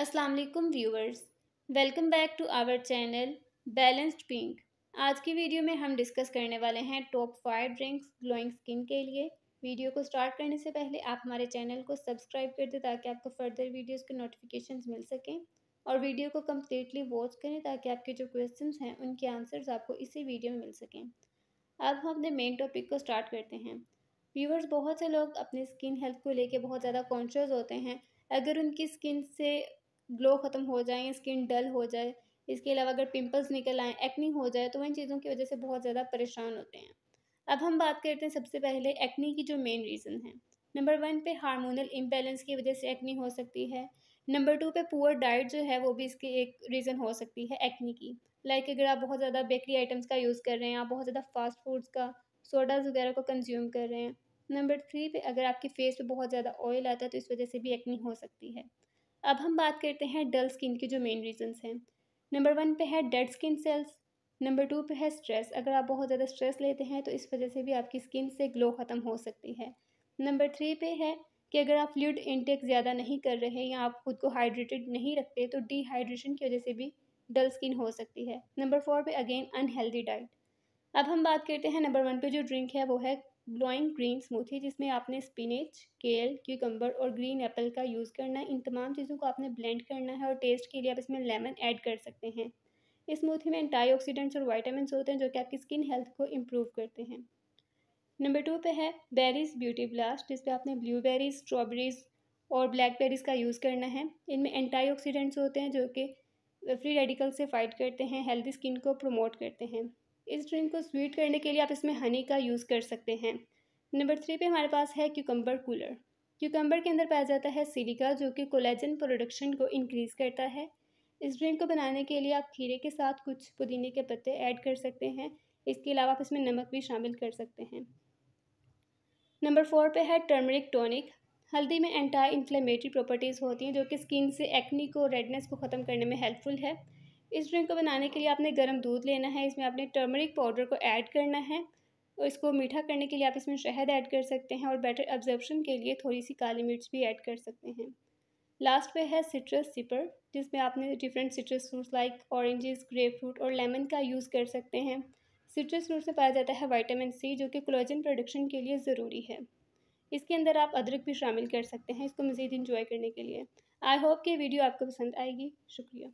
अस्सलाम वालेकुम viewers welcome back to our channel balanced pink आज की वीडियो में हम डिस्कस करने वाले हैं top five drinks glowing skin के लिए वीडियो को स्टार्ट करने से पहले आप हमारे चैनल को सब्सक्राइब कर दें ताकि आपको फर्दर वीडियोस के नोटिफिकेशन मिल सकें और वीडियो को कम्प्लीटली वॉच करें ताकि आपके जो क्वेश्चन हैं उनके आंसर्स आपको इसी वीडियो में मिल सकें अब हम अपने मेन टॉपिक को स्टार्ट करते हैं व्यूवर्स बहुत से लोग अपनी स्किन हेल्थ को लेकर बहुत ज़्यादा कॉन्शियस होते हैं अगर उनकी स्किन से ग्लो ख़त्म हो जाए स्किन डल हो जाए इसके अलावा अगर पिंपल्स निकल आए एक्नी हो जाए तो इन चीज़ों की वजह से बहुत ज़्यादा परेशान होते हैं अब हम बात करते हैं सबसे पहले एक्नी की जो मेन रीज़न है नंबर वन पे हार्मोनल इम्बेलेंस की वजह से एक्नी हो सकती है नंबर टू पे पुअर डाइट जो है वो भी इसकी एक रीज़न हो सकती है एक्नी की लाइक like अगर आप बहुत ज़्यादा बेकरी आइटम्स का यूज़ कर रहे हैं आप बहुत ज़्यादा फास्ट फूड्स का सोडाज वगैरह को कंज्यूम कर रहे हैं नंबर थ्री पे अगर आपके फेस पे बहुत ज़्यादा ऑयल आता है तो इस वजह से भी एक्नी हो सकती है अब हम बात करते हैं डल स्किन के जो मेन रीजंस हैं नंबर वन पे है dead skin cells number two पे है स्ट्रेस अगर आप बहुत ज़्यादा स्ट्रेस लेते हैं तो इस वजह से भी आपकी स्किन से ग्लो ख़त्म हो सकती है नंबर थ्री पे है कि अगर आप फ्लूड इनटेक ज़्यादा नहीं कर रहे या आप खुद को हाइड्रेटेड नहीं रखते तो डिहाइड्रेशन की वजह से भी डल स्किन हो सकती है नंबर फोर पे अगेन अनहेल्दी डाइट अब हम बात करते हैं नंबर वन पे जो ड्रिंक है वो है ग्लोइंग ग्रीन स्मूथी जिसमें आपने स्पिनच केल क्यूकम्बर और ग्रीन एप्पल का यूज़ करना है इन तमाम चीज़ों को आपने ब्लेंड करना है और टेस्ट के लिए आप इसमें लेमन ऐड कर सकते हैं इस स्मूथी में एंटीऑक्सीडेंट्स और वाइटामिन होते हैं जो कि आपकी स्किन हेल्थ को इम्प्रूव करते हैं नंबर टू पे है बेरीज ब्यूटी ब्लास्ट जिस पे आपने ब्लूबेरीज स्ट्रॉबेरीज और ब्लैकबेरीज का यूज़ करना है इनमें एंटीऑक्सीडेंट्स होते हैं जो कि फ्री रेडिकल से फाइट करते हैं हेल्दी स्किन को प्रमोट करते हैं इस ड्रिंक को स्वीट करने के लिए आप इसमें हनी का यूज़ कर सकते हैं नंबर थ्री पे हमारे पास है क्यूकम्बर कूलर क्यूकम्बर के अंदर पाया जाता है सिलिका जो कि कोलेजन प्रोडक्शन को इंक्रीज़ करता है इस ड्रिंक को बनाने के लिए आप खीरे के साथ कुछ पुदीने के पत्ते ऐड कर सकते हैं इसके अलावा आप इसमें नमक भी शामिल कर सकते हैं नंबर फोर पे है टर्मरिक टॉनिक हल्दी में एंटी इन्फ्लेमेटरी प्रॉपर्टीज़ होती हैं जो कि स्किन से एक्नी को रेडनेस को ख़त्म करने में हेल्पफुल है इस ड्रिंक को बनाने के लिए आपने गर्म दूध लेना है इसमें आपने टर्मरिक पाउडर को ऐड करना है और इसको मीठा करने के लिए आप इसमें शहद ऐड कर सकते हैं और बेटर ऑब्जर्प्शन के लिए थोड़ी सी काली मिर्च भी ऐड कर सकते हैं लास्ट पे है सिट्रस सिपर जिसमें आपने different citrus fruits like oranges grapefruit और लेमन का यूज़ कर सकते हैं सिट्रस फ्रूट से पाया जाता है वाइटामिन सी जो कि क्लोजन प्रोडक्शन के लिए ज़रूरी है इसके अंदर आप अदरक भी शामिल कर सकते हैं इसको मज़ीद इंजॉय करने के लिए आई होप कि वीडियो आपको पसंद आएगी शुक्रिया